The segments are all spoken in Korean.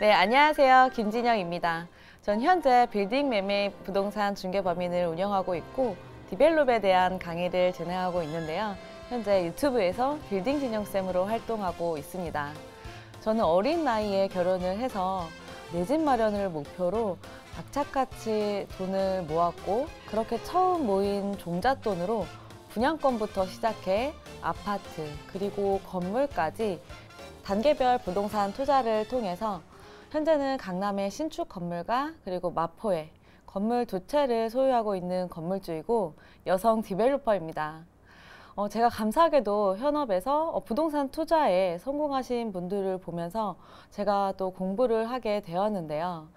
네, 안녕하세요. 김진영입니다. 전 현재 빌딩 매매 부동산 중개 범인을 운영하고 있고 디벨롭에 대한 강의를 진행하고 있는데요. 현재 유튜브에서 빌딩 진영쌤으로 활동하고 있습니다. 저는 어린 나이에 결혼을 해서 내 집 마련을 목표로 박차같이 돈을 모았고 그렇게 처음 모인 종잣돈으로 분양권부터 시작해 아파트 그리고 건물까지 단계별 부동산 투자를 통해서 현재는 강남의 신축 건물과 그리고 마포에 건물 두 채를 소유하고 있는 건물주이고 여성 디벨로퍼입니다. 어, 제가 감사하게도 현업에서 어, 부동산 투자에 성공하신 분들을 보면서 제가 또 공부를 하게 되었는데요.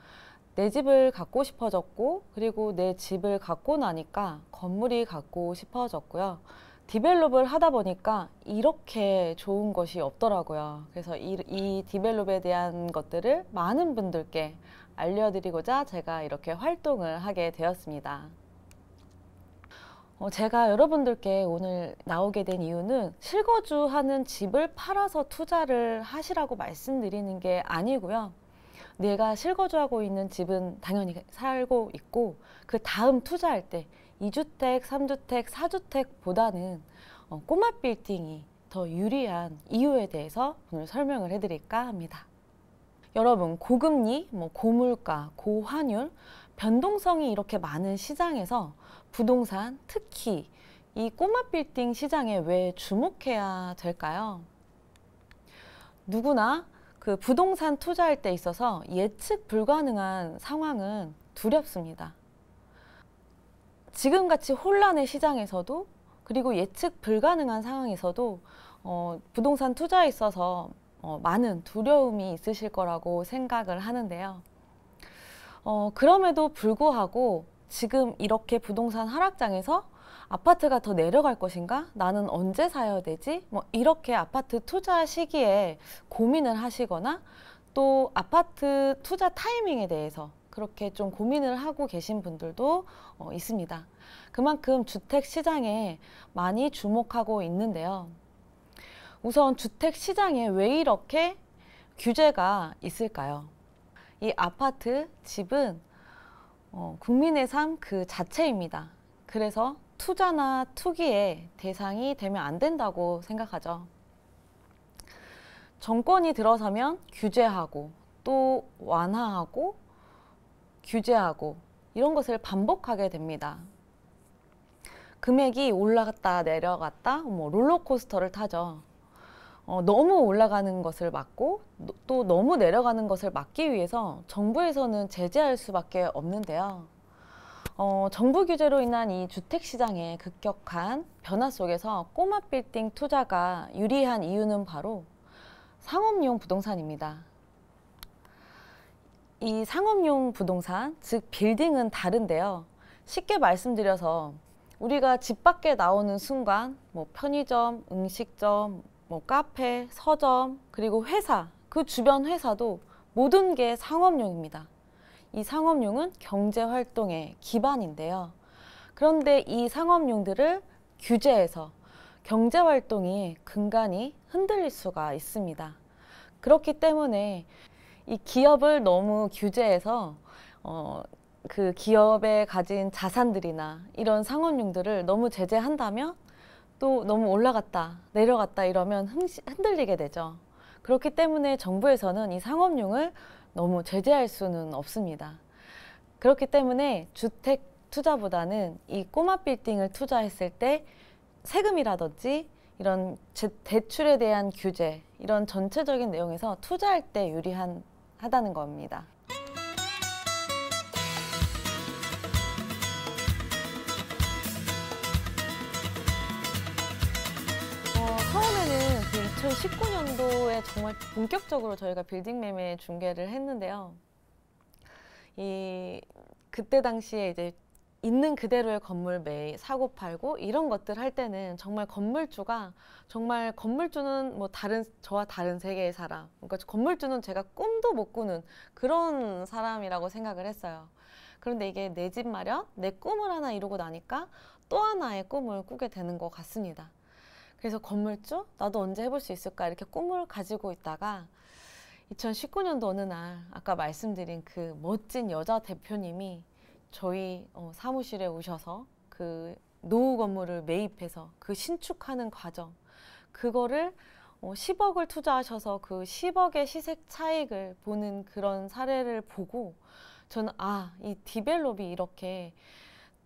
내 집을 갖고 싶어졌고 그리고 내 집을 갖고 나니까 건물이 갖고 싶어졌고요. 디벨롭을 하다 보니까 이렇게 좋은 것이 없더라고요. 그래서 이, 이 디벨롭에 대한 것들을 많은 분들께 알려드리고자 제가 이렇게 활동을 하게 되었습니다. 어, 제가 여러분들께 오늘 나오게 된 이유는 실거주하는 집을 팔아서 투자를 하시라고 말씀드리는 게 아니고요. 내가 실거주하고 있는 집은 당연히 살고 있고 그 다음 투자할 때 2주택, 3주택, 4주택보다는 어, 꼬마 빌딩이 더 유리한 이유에 대해서 오늘 설명을 해드릴까 합니다. 여러분 고금리, 뭐 고물가, 고환율, 변동성이 이렇게 많은 시장에서 부동산 특히 이 꼬마 빌딩 시장에 왜 주목해야 될까요? 누구나 그 부동산 투자할 때 있어서 예측 불가능한 상황은 두렵습니다. 지금같이 혼란의 시장에서도 그리고 예측 불가능한 상황에서도 어, 부동산 투자에 있어서 어, 많은 두려움이 있으실 거라고 생각을 하는데요. 어, 그럼에도 불구하고 지금 이렇게 부동산 하락장에서 아파트가 더 내려갈 것인가? 나는 언제 사야 되지? 뭐 이렇게 아파트 투자 시기에 고민을 하시거나 또 아파트 투자 타이밍에 대해서 그렇게 좀 고민을 하고 계신 분들도 어, 있습니다. 그만큼 주택 시장에 많이 주목하고 있는데요. 우선 주택 시장에 왜 이렇게 규제가 있을까요? 이 아파트, 집은 어, 국민의 삶 그 자체입니다. 그래서 투자나 투기의 대상이 되면 안 된다고 생각하죠. 정권이 들어서면 규제하고 또 완화하고 규제하고 이런 것을 반복하게 됩니다. 금액이 올라갔다 내려갔다 뭐 롤러코스터를 타죠. 어, 너무 올라가는 것을 막고 또 너무 내려가는 것을 막기 위해서 정부에서는 제재할 수밖에 없는데요. 어, 정부 규제로 인한 이 주택 시장의 급격한 변화 속에서 꼬마 빌딩 투자가 유리한 이유는 바로 상업용 부동산입니다. 이 상업용 부동산, 즉 빌딩은 다른데요. 쉽게 말씀드려서 우리가 집 밖에 나오는 순간 뭐 편의점, 음식점, 뭐 카페, 서점, 그리고 회사, 그 주변 회사도 모든 게 상업용입니다. 이 상업용은 경제 활동의 기반인데요. 그런데 이 상업용들을 규제해서 경제 활동이 근간이 흔들릴 수가 있습니다. 그렇기 때문에 이 기업을 너무 규제해서 어, 그 기업에 가진 자산들이나 이런 상업용들을 너무 제재한다면 또 너무 올라갔다 내려갔다 이러면 흔들리게 되죠. 그렇기 때문에 정부에서는 이 상업용을 너무 제재할 수는 없습니다. 그렇기 때문에 주택 투자보다는 이 꼬마 빌딩을 투자했을 때 세금이라든지 이런 대출에 대한 규제 이런 전체적인 내용에서 투자할 때 유리한 하다는 겁니다. 어, 처음에는 그 2019년도에 정말 본격적으로 저희가 빌딩 매매 중계를 했는데요. 이 그때 당시에 이제 있는 그대로의 건물 매입, 사고 팔고 이런 것들 할 때는 정말 건물주가 정말 건물주는 뭐 다른 저와 다른 세계의 사람. 그러니까 건물주는 제가 꿈도 못 꾸는 그런 사람이라고 생각을 했어요. 그런데 이게 내 집 마련, 내 꿈을 하나 이루고 나니까 또 하나의 꿈을 꾸게 되는 것 같습니다. 그래서 건물주 나도 언제 해볼 수 있을까 이렇게 꿈을 가지고 있다가 2019년도 어느 날 아까 말씀드린 그 멋진 여자 대표님이 저희 어, 사무실에 오셔서 그 노후 건물을 매입해서 그 신축하는 과정 그거를 어, 10억을 투자하셔서 그 10억의 시세 차익을 보는 그런 사례를 보고 저는 아 이 디벨롭이 이렇게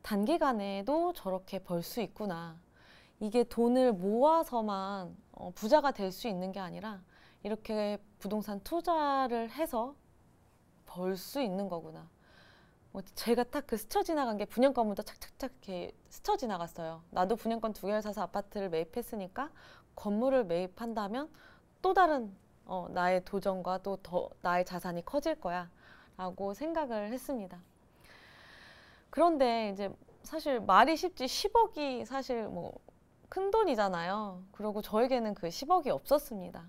단기간에도 저렇게 벌 수 있구나 이게 돈을 모아서만 어, 부자가 될 수 있는 게 아니라 이렇게 부동산 투자를 해서 벌 수 있는 거구나 뭐 제가 딱 그 스쳐 지나간 게 분양권부터 착착착 이렇게 스쳐 지나갔어요. 나도 분양권 두 개를 사서 아파트를 매입했으니까 건물을 매입한다면 또 다른 어, 나의 도전과 또 더 나의 자산이 커질 거야 라고 생각을 했습니다. 그런데 이제 사실 말이 쉽지 10억이 사실 뭐 큰 돈이잖아요. 그리고 저에게는 그 10억이 없었습니다.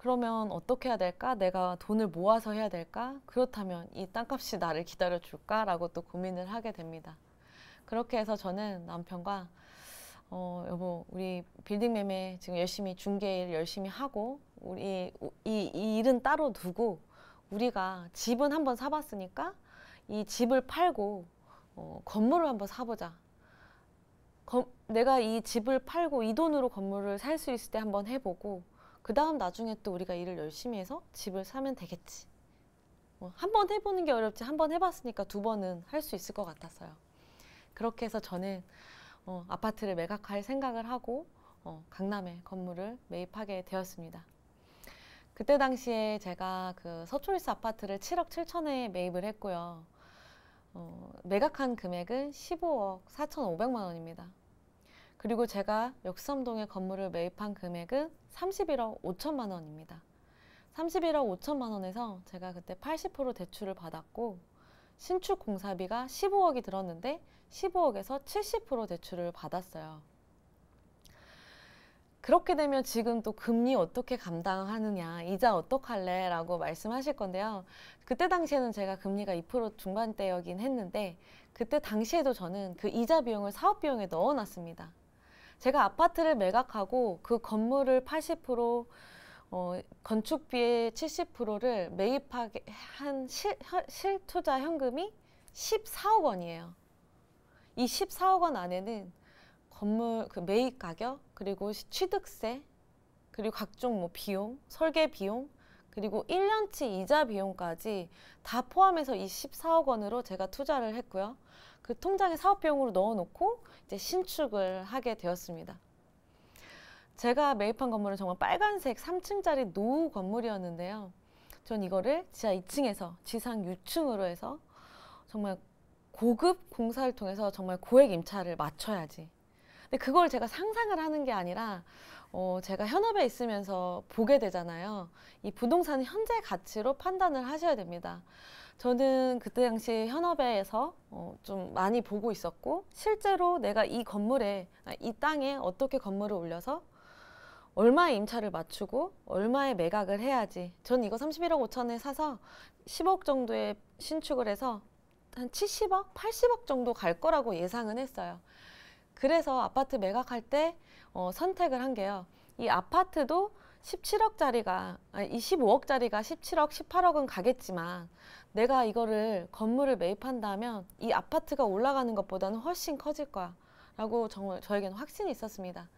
그러면 어떻게 해야 될까? 내가 돈을 모아서 해야 될까? 그렇다면 이 땅값이 나를 기다려 줄까라고 또 고민을 하게 됩니다. 그렇게 해서 저는 남편과 어, 여보, 우리 빌딩 매매 지금 열심히 중개일 열심히 하고 우리 이, 이 일은 따로 두고 우리가 집은 한번 사봤으니까 이 집을 팔고 어, 건물을 한번 사보자. 거, 내가 이 집을 팔고 이 돈으로 건물을 살 수 있을 때 한번 해보고 그 다음 나중에 또 우리가 일을 열심히 해서 집을 사면 되겠지. 뭐한번 해보는 게 어렵지 한번 해봤으니까 두 번은 할 수 있을 것 같았어요. 그렇게 해서 저는 어, 아파트를 매각할 생각을 하고 어, 강남에 건물을 매입하게 되었습니다. 그때 당시에 제가 그 서초일스 아파트를 7억 7천에 매입을 했고요. 어, 매각한 금액은 15억 4,500만 원입니다. 그리고 제가 역삼동에 건물을 매입한 금액은 31억 5천만 원입니다. 31억 5천만 원에서 제가 그때 80% 대출을 받았고 신축 공사비가 15억이 들었는데 15억에서 70% 대출을 받았어요. 그렇게 되면 지금 또 금리 어떻게 감당하느냐, 이자 어떡할래? 라고 말씀하실 건데요. 그때 당시에는 제가 금리가 2% 중반대여긴 했는데, 그때 당시에도 저는 그 이자 비용을 사업 비용에 넣어놨습니다. 제가 아파트를 매각하고 그 건물을 80% 어, 건축비의 70%를 매입하게 한 실, 실투자 현금이 14억 원이에요. 이 14억 원 안에는 건물 그 매입 가격 그리고 취득세 그리고 각종 뭐 비용 설계 비용 그리고 1년치 이자 비용까지 다 포함해서 이 14억 원으로 제가 투자를 했고요. 그 통장에 사업비용으로 넣어놓고 이제 신축을 하게 되었습니다. 제가 매입한 건물은 정말 빨간색 3층짜리 노후 건물이었는데요. 전 이거를 지하 2층에서 지상 6층으로 해서 정말 고급 공사를 통해서 정말 고액 임차를 맞춰야지. 근데 그걸 제가 상상을 하는 게 아니라 어, 제가 현업에 있으면서 보게 되잖아요. 이 부동산 현재 가치로 판단을 하셔야 됩니다. 저는 그때 당시 현업에서 어, 좀 많이 보고 있었고 실제로 내가 이 건물에 아, 이 땅에 어떻게 건물을 올려서 얼마의 임차를 맞추고 얼마의 매각을 해야지 전 이거 31억 5천에 사서 10억 정도에 신축을 해서 한 70억, 80억 정도 갈 거라고 예상은 했어요. 그래서 아파트 매각할 때 어, 선택을 한 게요. 이 아파트도 십칠억짜리가 이십오억짜리가 십칠억십팔억은 가겠지만 내가 이거를 건물을 매입한다면 이 아파트가 올라가는 것보다는 훨씬 커질 거야. 라고 정말 저에게는 확신이 있었습니다.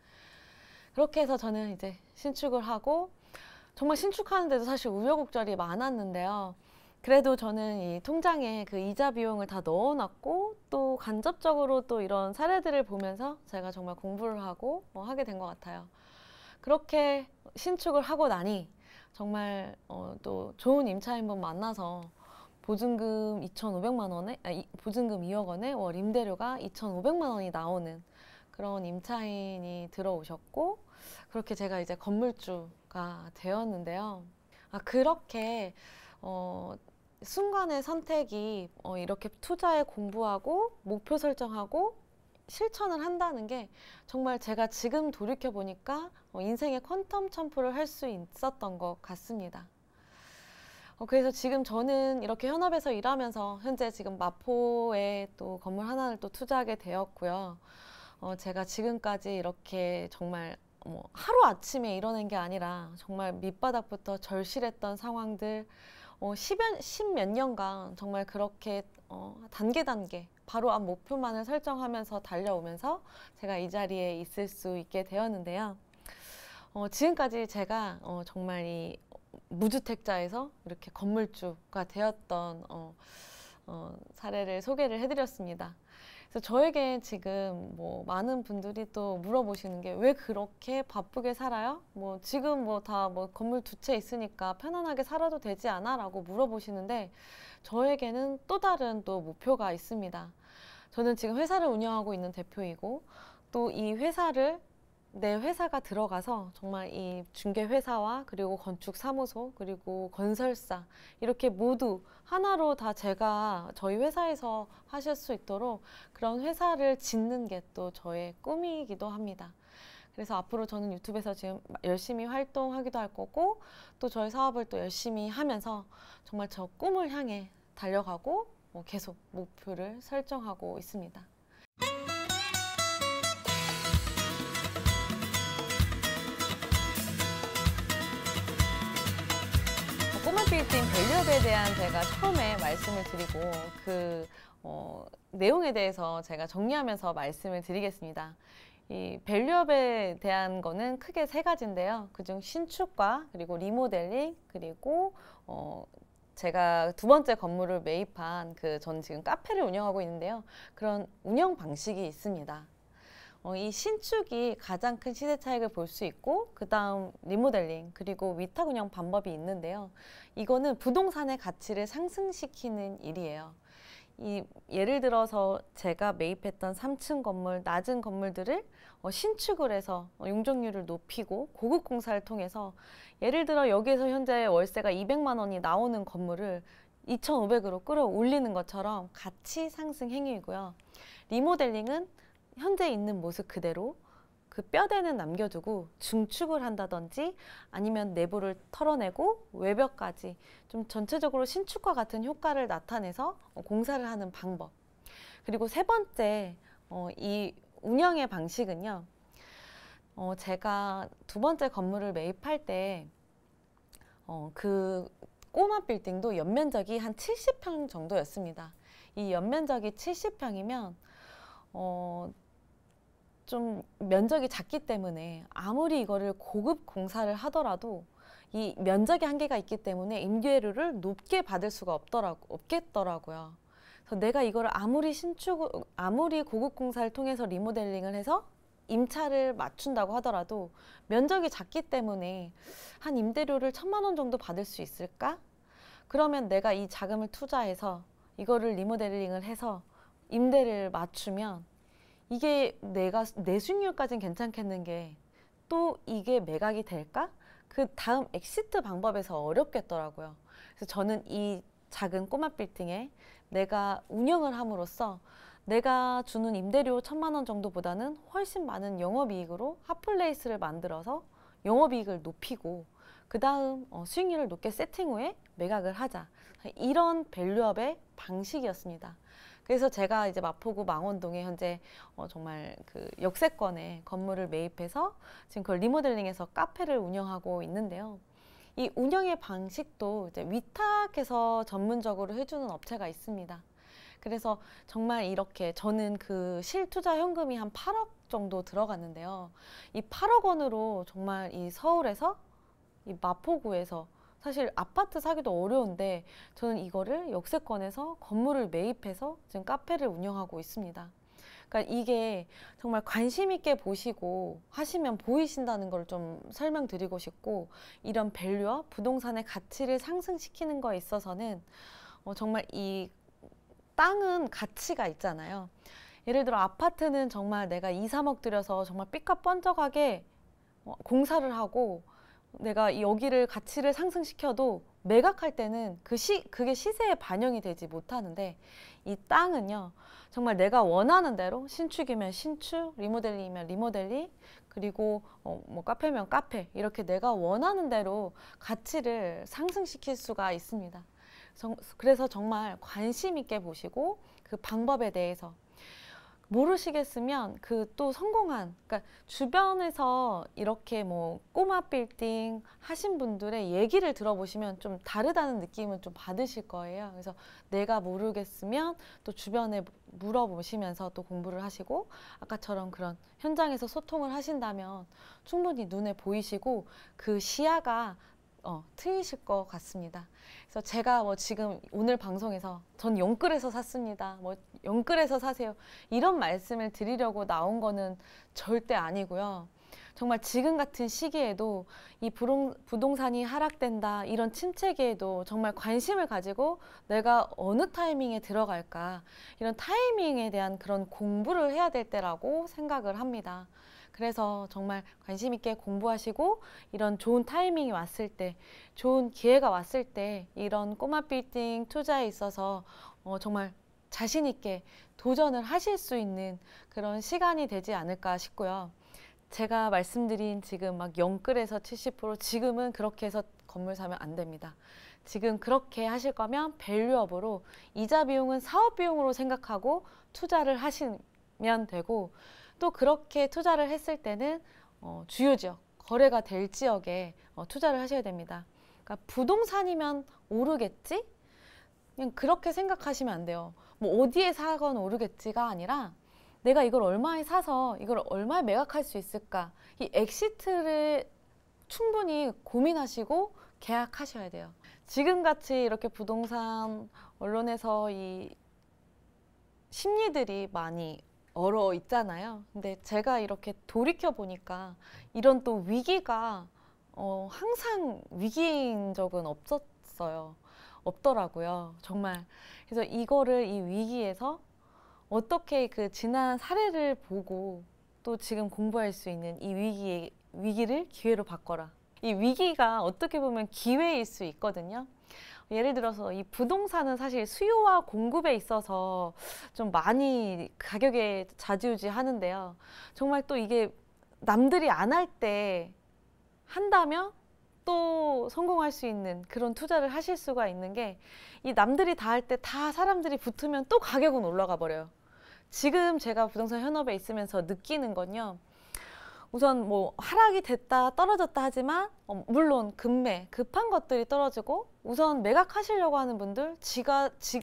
그렇게 해서 저는 이제 신축을 하고 정말 신축하는데도 사실 우여곡절이 많았는데요. 그래도 저는 이 통장에 그 이자 비용을 다 넣어놨고 또 간접적으로 또 이런 사례들을 보면서 제가 정말 공부를 하고 뭐 하게 된 것 같아요. 그렇게 신축을 하고 나니 정말 어, 또 좋은 임차인분 만나서 보증금 2,500만 원에 아, 이, 보증금 2억 원에 월 임대료가 2,500만 원이 나오는 그런 임차인이 들어오셨고 그렇게 제가 이제 건물주가 되었는데요. 아 그렇게 어 순간의 선택이 어, 이렇게 투자에 공부하고 목표 설정하고 실천을 한다는 게 정말 제가 지금 돌이켜 보니까 어, 인생의 퀀텀 점프를 할 수 있었던 것 같습니다. 어, 그래서 지금 저는 이렇게 현업에서 일하면서 현재 지금 마포에 또 건물 하나를 또 투자하게 되었고요. 어, 제가 지금까지 이렇게 정말 뭐 하루 아침에 일어난 게 아니라 정말 밑바닥부터 절실했던 상황들 어, 십몇 년간 정말 그렇게 어, 단계 단계 바로 앞 목표만을 설정하면서 달려오면서 제가 이 자리에 있을 수 있게 되었는데요. 어, 지금까지 제가 어, 정말 이 무주택자에서 이렇게 건물주가 되었던 어, 어, 사례를 소개를 해드렸습니다. 그래서 저에게 지금 뭐 많은 분들이 또 물어보시는 게 왜 그렇게 바쁘게 살아요? 뭐 지금 뭐 다뭐 뭐 건물 두 채 있으니까 편안하게 살아도 되지 않아? 라고 물어보시는데 저에게는 또 다른 또 목표가 있습니다. 저는 지금 회사를 운영하고 있는 대표이고 또 이 회사를 내 회사가 들어가서 정말 이 중개회사와 그리고 건축사무소 그리고 건설사 이렇게 모두 하나로 다 제가 저희 회사에서 하실 수 있도록 그런 회사를 짓는 게 또 저의 꿈이기도 합니다. 그래서 앞으로 저는 유튜브에서 지금 열심히 활동하기도 할 거고 또 저희 사업을 또 열심히 하면서 정말 저 꿈을 향해 달려가고 뭐 계속 목표를 설정하고 있습니다. 스트리트인 밸류업에 대한 제가 처음에 말씀을 드리고 그 어, 내용에 대해서 제가 정리하면서 말씀을 드리겠습니다. 이 밸류업에 대한 거는 크게 세 가지인데요. 그중 신축과 그리고 리모델링 그리고 어, 제가 두 번째 건물을 매입한 그 전 지금 카페를 운영하고 있는데요. 그런 운영 방식이 있습니다. 어, 이 신축이 가장 큰 시세 차익을 볼 수 있고 그 다음 리모델링 그리고 위탁 운영 방법이 있는데요. 이거는 부동산의 가치를 상승시키는 일이에요. 이 예를 들어서 제가 매입했던 3층 건물, 낮은 건물들을 어, 신축을 해서 어, 용적률을 높이고 고급 공사를 통해서 예를 들어 여기에서 현재 월세가 200만 원이 나오는 건물을 2,500으로 끌어올리는 것처럼 가치 상승 행위이고요. 리모델링은 현재 있는 모습 그대로 그 뼈대는 남겨두고 중축을 한다든지 아니면 내부를 털어내고 외벽까지 좀 전체적으로 신축과 같은 효과를 나타내서 공사를 하는 방법. 그리고 세 번째 어, 이 운영의 방식은요. 어, 제가 두 번째 건물을 매입할 때 어, 그 꼬마 빌딩도 연면적이 한 70평 정도였습니다. 이 연면적이 70평이면 어, 좀 면적이 작기 때문에 아무리 이거를 고급 공사를 하더라도 이 면적의 한계가 있기 때문에 임대료를 높게 받을 수가 없더라고 없겠더라고요. 그래서 내가 이걸 아무리 신축 아무리 고급 공사를 통해서 리모델링을 해서 임차를 맞춘다고 하더라도 면적이 작기 때문에 한 임대료를 천만 원 정도 받을 수 있을까? 그러면 내가 이 자금을 투자해서 이거를 리모델링을 해서 임대를 맞추면 이게 내가 내 수익률까지는 괜찮겠는 게 또 이게 매각이 될까? 그 다음 엑시트 방법에서 어렵겠더라고요. 그래서 저는 이 작은 꼬마 빌딩에 내가 운영을 함으로써 내가 주는 임대료 천만 원 정도보다는 훨씬 많은 영업이익으로 핫플레이스를 만들어서 영업이익을 높이고 그 다음 어, 수익률을 높게 세팅 후에 매각을 하자 이런 밸류업의 방식이었습니다. 그래서 제가 이제 마포구 망원동에 현재 어, 정말 그 역세권에 건물을 매입해서 지금 그걸 리모델링해서 카페를 운영하고 있는데요. 이 운영의 방식도 이제 위탁해서 전문적으로 해주는 업체가 있습니다. 그래서 정말 이렇게 저는 그 실투자 현금이 한 8억 정도 들어갔는데요. 이 8억 원으로 정말 이 서울에서 이 마포구에서 사실 아파트 사기도 어려운데 저는 이거를 역세권에서 건물을 매입해서 지금 카페를 운영하고 있습니다. 그러니까 이게 정말 관심 있게 보시고 하시면 보이신다는 걸 좀 설명드리고 싶고 이런 밸류와 부동산의 가치를 상승시키는 거에 있어서는 어, 정말 이 땅은 가치가 있잖아요. 예를 들어 아파트는 정말 내가 2, 3억 들여서 정말 삐까뻔쩍하게 어, 공사를 하고 내가 여기를 가치를 상승시켜도 매각할 때는 그 시, 그게 시세에 반영이 되지 못하는데 이 땅은요 정말 내가 원하는 대로 신축이면 신축, 리모델링이면 리모델링 그리고 어, 뭐 카페면 카페 이렇게 내가 원하는 대로 가치를 상승시킬 수가 있습니다. 그래서 정말 관심 있게 보시고 그 방법에 대해서 모르시겠으면 그 또 성공한 그러니까 주변에서 이렇게 뭐 꼬마 빌딩 하신 분들의 얘기를 들어보시면 좀 다르다는 느낌을 좀 받으실 거예요. 그래서 내가 모르겠으면 또 주변에 물어보시면서 또 공부를 하시고 아까처럼 그런 현장에서 소통을 하신다면 충분히 눈에 보이시고 그 시야가 어, 트이실 것 같습니다. 그래서 제가 뭐 지금 오늘 방송에서 전 영끌에서 샀습니다. 뭐 영끌에서 사세요. 이런 말씀을 드리려고 나온 거는 절대 아니고요. 정말 지금 같은 시기에도 이 부동산이 하락된다 이런 침체기에도 정말 관심을 가지고 내가 어느 타이밍에 들어갈까 이런 타이밍에 대한 그런 공부를 해야 될 때라고 생각을 합니다. 그래서 정말 관심 있게 공부하시고 이런 좋은 타이밍이 왔을 때 좋은 기회가 왔을 때 이런 꼬마 빌딩 투자에 있어서 어, 정말 자신 있게 도전을 하실 수 있는 그런 시간이 되지 않을까 싶고요. 제가 말씀드린 지금 막영끌에서70% 지금은 그렇게 해서 건물 사면 안 됩니다. 지금 그렇게 하실 거면 밸류업으로 이자 비용은 사업 비용으로 생각하고 투자를 하시면 되고 또 그렇게 투자를 했을 때는 어, 주요 지역, 거래가 될 지역에 어, 투자를 하셔야 됩니다. 그러니까 부동산이면 오르겠지? 그냥 그렇게 생각하시면 안 돼요. 뭐 어디에 사건 오르겠지가 아니라 내가 이걸 얼마에 사서 이걸 얼마에 매각할 수 있을까? 이 엑시트를 충분히 고민하시고 계약하셔야 돼요. 지금같이 이렇게 부동산 언론에서 이 심리들이 많이 얼어 있잖아요. 근데 제가 이렇게 돌이켜 보니까 이런 또 위기가 어, 항상 위기인 적은 없었어요. 없더라고요. 정말. 그래서 이거를 이 위기에서 어떻게 그 지난 사례를 보고 또 지금 공부할 수 있는 이 위기의 위기를 기회로 바꿔라. 이 위기가 어떻게 보면 기회일 수 있거든요. 예를 들어서 이 부동산은 사실 수요와 공급에 있어서 좀 많이 가격에 좌지우지 하는데요. 정말 또 이게 남들이 안 할 때 한다면 또 성공할 수 있는 그런 투자를 하실 수가 있는 게 이 남들이 다 할 때 다 사람들이 붙으면 또 가격은 올라가 버려요. 지금 제가 부동산 현업에 있으면서 느끼는 건요. 우선 뭐 하락이 됐다 떨어졌다 하지만 어, 물론 금매 급한 것들이 떨어지고 우선 매각하시려고 하는 분들 지가 지,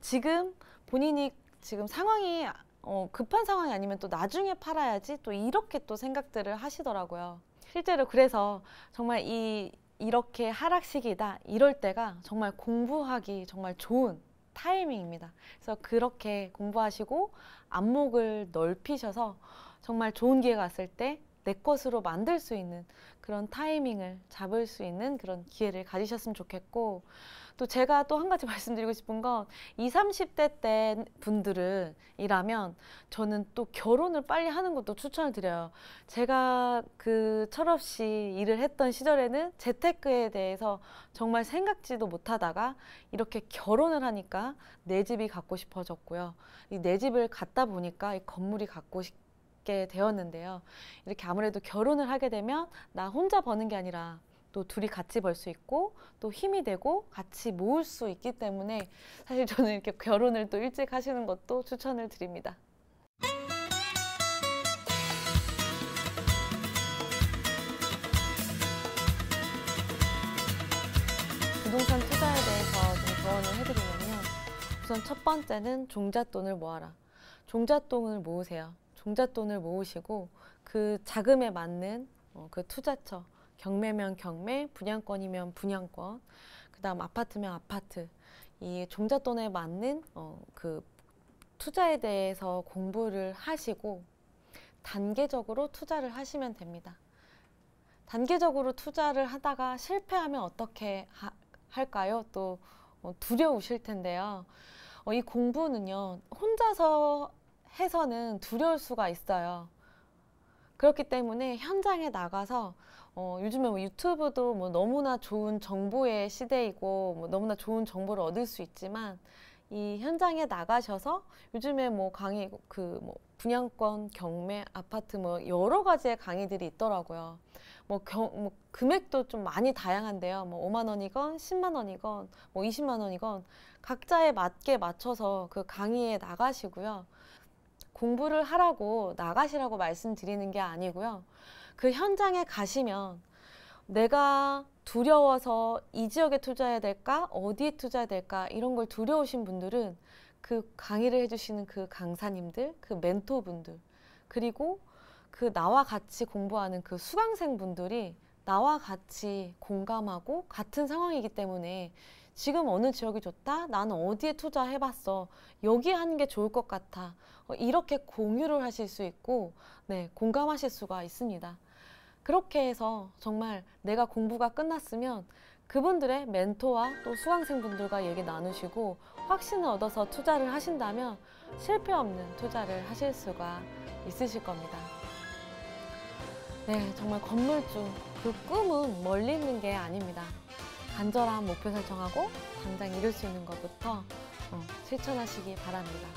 지금 본인이 지금 상황이 어, 급한 상황이 아니면 또 나중에 팔아야지 또 이렇게 또 생각들을 하시더라고요. 실제로 그래서 정말 이 이렇게 하락 시기다 이럴 때가 정말 공부하기 정말 좋은 타이밍입니다. 그래서 그렇게 공부하시고 안목을 넓히셔서 정말 좋은 기회가 왔을 때내 것으로 만들 수 있는 그런 타이밍을 잡을 수 있는 그런 기회를 가지셨으면 좋겠고 또 제가 또 한 가지 말씀드리고 싶은 건 20, 30대 때 분들은 이라면 저는 또 결혼을 빨리 하는 것도 추천을 드려요. 제가 그 철없이 일을 했던 시절에는 재테크에 대해서 정말 생각지도 못하다가 이렇게 결혼을 하니까 내 집이 갖고 싶어졌고요. 이 내 집을 갖다 보니까 이 건물이 갖고 싶 갖게 되었는데요. 이렇게 아무래도 결혼을 하게 되면 나 혼자 버는 게 아니라 또 둘이 같이 벌 수 있고 또 힘이 되고 같이 모을 수 있기 때문에 사실 저는 이렇게 결혼을 또 일찍 하시는 것도 추천을 드립니다. 부동산 투자에 대해서 좀 조언을 해드리면요. 우선 첫 번째는 종잣돈을 모아라. 종잣돈을 모으세요. 종잣돈을 모으시고 그 자금에 맞는 어, 그 투자처 경매면 경매, 분양권이면 분양권, 그다음 아파트면 아파트 이 종잣돈에 맞는 어, 그 투자에 대해서 공부를 하시고 단계적으로 투자를 하시면 됩니다. 단계적으로 투자를 하다가 실패하면 어떻게 하, 할까요? 또 어, 두려우실 텐데요. 어, 이 공부는요 혼자서 해서는 두려울 수가 있어요. 그렇기 때문에 현장에 나가서 어, 요즘에 뭐 유튜브도 뭐 너무나 좋은 정보의 시대이고 뭐 너무나 좋은 정보를 얻을 수 있지만 이 현장에 나가셔서 요즘에 뭐 강의 그뭐 분양권 경매 아파트 뭐 여러 가지의 강의들이 있더라고요. 뭐, 경, 뭐 금액도 좀 많이 다양한데요. 뭐 5만 원이건 10만 원이건 뭐 20만 원이건 각자에 맞게 맞춰서 그 강의에 나가시고요. 공부를 하라고 나가시라고 말씀드리는 게 아니고요. 그 현장에 가시면 내가 두려워서 이 지역에 투자해야 될까 어디에 투자해야 될까 이런 걸 두려우신 분들은 그 강의를 해주시는 그 강사님들 그 멘토분들 그리고 그 나와 같이 공부하는 그 수강생분들이 나와 같이 공감하고 같은 상황이기 때문에 지금 어느 지역이 좋다? 나는 어디에 투자해봤어? 여기 하는 게 좋을 것 같아. 어, 이렇게 공유를 하실 수 있고, 네, 공감하실 수가 있습니다. 그렇게 해서 정말 내가 공부가 끝났으면 그분들의 멘토와 또 수강생분들과 얘기 나누시고 확신을 얻어서 투자를 하신다면 실패 없는 투자를 하실 수가 있으실 겁니다. 네, 정말 건물주 그 꿈은 멀리 있는 게 아닙니다. 간절한 목표 설정하고 당장 이룰 수 있는 것부터 어, 실천하시기 바랍니다.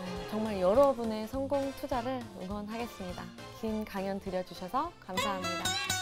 어, 정말 여러분의 성공 투자를 응원하겠습니다. 긴 강연 들려주셔서 감사합니다.